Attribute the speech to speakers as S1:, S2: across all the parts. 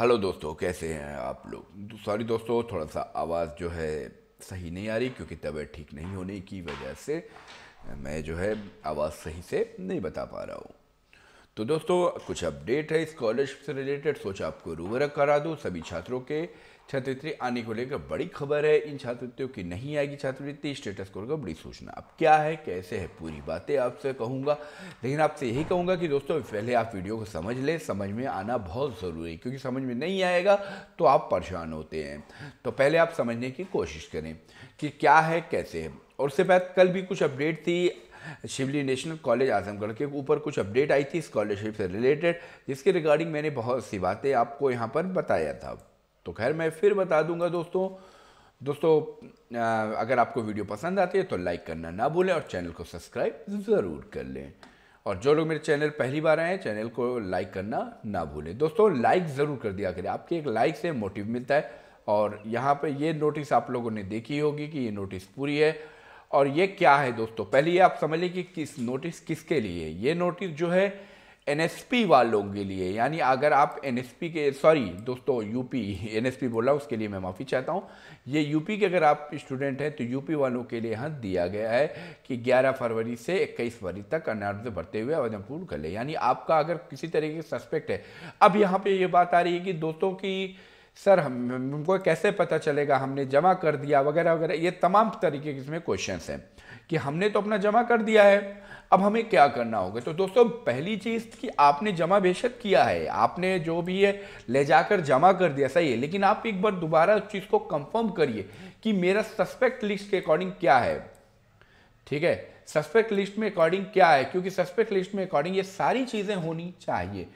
S1: hello दोस्तों कैसे हैं आप लोग सॉरी दोस्तों थोड़ा सा आवाज़ जो है सही नहीं आ रही क्योंकि तबीयत ठीक नहीं होने की वजह से मैं जो है आवाज़ सही से नहीं बता पा रहा हूँ तो दोस्तों कुछ अपडेट है कॉलेज से रिलेटेड सोचा आपको रूबरक करा दूँ सभी छात्रों के छात्रवृत्ति आने को लेकर बड़ी खबर है इन छात्रवृत्तियों की नहीं आएगी छात्रवृत्ति स्टेटस को लेकर बड़ी सूचना अब क्या है कैसे है पूरी बातें आपसे कहूँगा लेकिन आपसे यही कहूँगा कि दोस्तों पहले आप वीडियो को समझ लें समझ में आना बहुत ज़रूरी है क्योंकि समझ में नहीं आएगा तो आप परेशान होते हैं तो पहले आप समझने की कोशिश करें कि क्या है कैसे है और उससे बाद कल भी कुछ अपडेट थी शिवली नेशनल कॉलेज आजमगढ़ के ऊपर कुछ अपडेट आई थी स्कॉलरशिप से रिलेटेड जिसके रिगार्डिंग मैंने बहुत सी बातें आपको यहाँ पर बताया था तो खैर मैं फिर बता दूंगा दोस्तों दोस्तों अगर आपको वीडियो पसंद आती है तो लाइक करना ना भूलें और चैनल को सब्सक्राइब ज़रूर कर लें और जो लोग मेरे चैनल पहली बार आए हैं चैनल को लाइक करना ना भूलें दोस्तों लाइक ज़रूर कर दिया करें आपके एक लाइक से मोटिव मिलता है और यहाँ पे ये नोटिस आप लोगों ने देखी होगी कि ये नोटिस पूरी है और ये क्या है दोस्तों पहले ये आप समझ लें कि किस नोटिस किसके लिए ये नोटिस जो है एनएसपी वालों के लिए यानी अगर आप एनएसपी के सॉरी दोस्तों यूपी एनएसपी बोला उसके लिए मैं माफ़ी चाहता हूँ ये यूपी के अगर आप स्टूडेंट हैं तो यूपी वालों के लिए यहाँ दिया गया है कि 11 फरवरी से 21 फरवरी तक से भरते हुए आवेदन पूर्ण कर ले यानी आपका अगर किसी तरीके का सस्पेक्ट है अब यहाँ पर ये बात आ रही है कि दोस्तों की सर हम हमको कैसे पता चलेगा हमने जमा कर दिया वगैरह वगैरह ये तमाम तरीके के इसमें क्वेश्चंस हैं कि हमने तो अपना जमा कर दिया है अब हमें क्या करना होगा तो दोस्तों पहली चीज़ कि आपने जमा बेशक किया है आपने जो भी है ले जाकर जमा कर दिया सही है लेकिन आप एक बार दोबारा उस चीज़ को कंफर्म करिए कि मेरा सस्पेक्ट लिस्ट के अकॉर्डिंग क्या है ठीक है सस्पेक्ट लिस्ट में अकॉर्डिंग क्या है क्योंकि सस्पेक्ट लिस्ट में अकॉर्डिंग ये सारी चीज़ें होनी चाहिए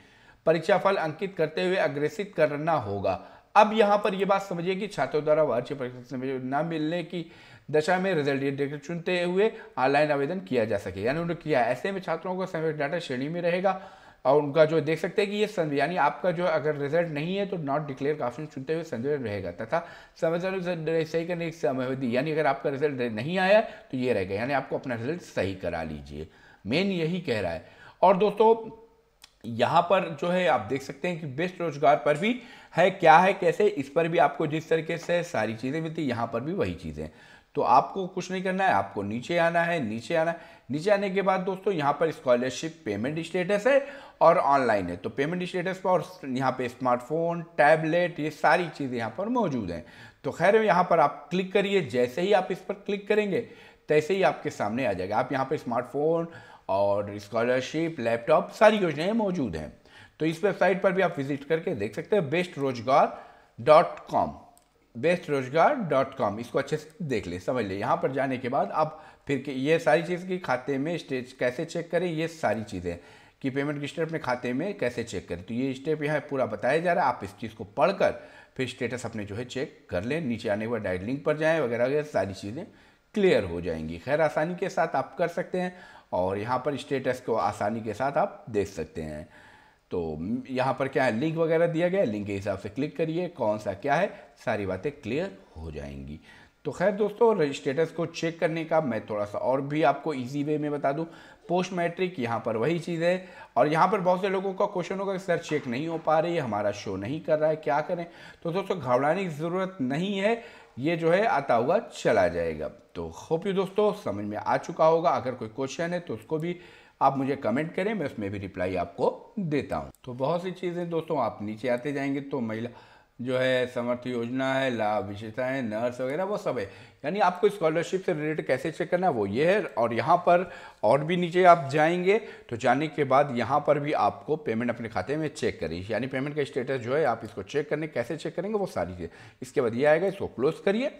S1: परीक्षाफल अंकित करते हुए अग्रेसित करना होगा अब यहाँ पर यह बात समझिए कि छात्रों द्वारा वार्षिक परीक्षा न मिलने की दशा में रिजल्ट चुनते हुए ऑनलाइन आवेदन किया जा सके यानी उन्होंने किया ऐसे में छात्रों का समय डाटा श्रेणी में रहेगा और उनका जो देख सकते हैं कि ये संदेह यानी आपका जो अगर रिजल्ट नहीं है तो नॉट डिक्लेयर का ऑप्शन चुनते हुए संदेह रहेगा तथा समय सही करने की समय दी यानी अगर आपका रिजल्ट नहीं आया तो ये रहेगा यानी आपको अपना रिजल्ट सही करा लीजिए मेन यही कह रहा है और दोस्तों यहां पर जो है आप देख सकते हैं कि बेस्ट रोजगार पर भी है क्या है कैसे इस पर भी आपको जिस तरीके से सारी चीज़ें मिलती है पर भी वही चीज़ें तो आपको कुछ नहीं करना है आपको नीचे आना है नीचे आना है नीचे आने के बाद दोस्तों यहाँ पर स्कॉलरशिप पेमेंट स्टेटस है और ऑनलाइन है तो पेमेंट स्टेटस पर और यहाँ पे स्मार्टफोन टैबलेट ये सारी चीज़ें यहाँ पर मौजूद हैं तो खैर यहाँ पर आप क्लिक करिए जैसे ही आप इस पर क्लिक करेंगे तैसे ही आपके सामने आ जाएगा आप यहाँ पर स्मार्टफोन और स्कॉलरशिप लैपटॉप सारी योजनाएं मौजूद हैं तो इस वेबसाइट पर भी आप विजिट करके देख सकते हैं best Rojgar dot com best Rojgar dot com इसको अच्छे से देख ले समझ ले यहाँ पर जाने के बाद आप फिर ये सारी चीज़ की खाते में स्टेज कैसे चेक करें ये सारी चीज़ें कि पेमेंट की स्टेप अपने खाते में कैसे चेक करें तो ये स्टेप यहाँ पूरा बताया जा रहा है आप इस चीज़ को पढ़कर फिर स्टेटस अपने जो है चेक कर लें नीचे आने के बाद डाइट लिंक पर जाएँ वगैरह वगैरह सारी चीज़ें क्लियर हो जाएंगी खैर आसानी के साथ आप कर सकते हैं और यहाँ पर स्टेटस को आसानी के साथ आप देख सकते हैं तो यहाँ पर क्या है लिंक वगैरह दिया गया लिंक के हिसाब से क्लिक करिए कौन सा क्या है सारी बातें क्लियर हो जाएंगी तो खैर दोस्तों स्टेटस को चेक करने का मैं थोड़ा सा और भी आपको इजी वे में बता दूं पोस्ट मैट्रिक यहाँ पर वही चीज़ है और यहाँ पर बहुत से लोगों का क्वेश्चन होगा कि सर चेक नहीं हो पा रही है हमारा शो नहीं कर रहा है क्या करें तो दोस्तों घबराने की ज़रूरत नहीं है ये जो है आता हुआ चला जाएगा तो होप यू दोस्तों समझ में आ चुका होगा अगर कोई क्वेश्चन है तो उसको भी आप मुझे कमेंट करें मैं उसमें भी रिप्लाई आपको देता हूँ तो बहुत सी चीज़ें दोस्तों आप नीचे आते जाएंगे तो महिला जो है समर्थ योजना है लाभ विशेषताएं नर्स वगैरह वो सब है यानी आपको स्कॉलरशिप से रिलेटेड कैसे चेक करना है वो ये है और यहाँ पर और भी नीचे आप जाएंगे तो जाने के बाद यहाँ पर भी आपको पेमेंट अपने खाते में चेक करें यानी पेमेंट का स्टेटस जो है आप इसको चेक करने कैसे चेक करेंगे वो सारी चीज़ें इसके बाद ये आएगा इसको क्लोज करिए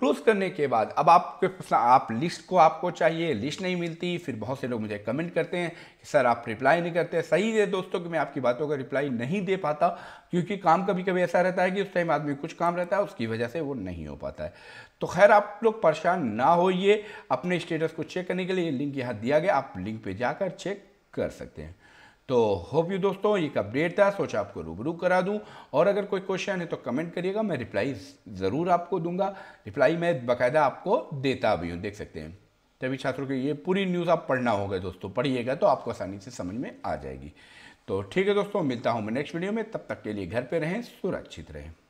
S1: क्लोज करने के बाद अब आपके प्रश्न आप लिस्ट को आपको चाहिए लिस्ट नहीं मिलती फिर बहुत से लोग मुझे कमेंट करते हैं कि सर आप रिप्लाई नहीं करते सही है दोस्तों कि मैं आपकी बातों का रिप्लाई नहीं दे पाता क्योंकि काम कभी कभी ऐसा रहता है कि उस टाइम आदमी कुछ काम रहता है उसकी वजह से वो नहीं हो पाता है तो खैर आप लोग परेशान ना होइए अपने स्टेटस को चेक करने के लिए लिंक यहाँ दिया गया आप लिंक पर जाकर चेक कर सकते हैं तो होप यू दोस्तों एक अपडेट था सोचा आपको रूबरू करा दूं और अगर कोई क्वेश्चन है तो कमेंट करिएगा मैं रिप्लाई ज़रूर आपको दूंगा रिप्लाई मैं बाकायदा आपको देता भी हूँ देख सकते हैं तभी छात्रों के ये पूरी न्यूज़ आप पढ़ना होगा दोस्तों पढ़िएगा तो आपको आसानी से समझ में आ जाएगी तो ठीक है दोस्तों मिलता हूँ मैं नेक्स्ट वीडियो में तब तक के लिए घर पर रहें सुरक्षित रहें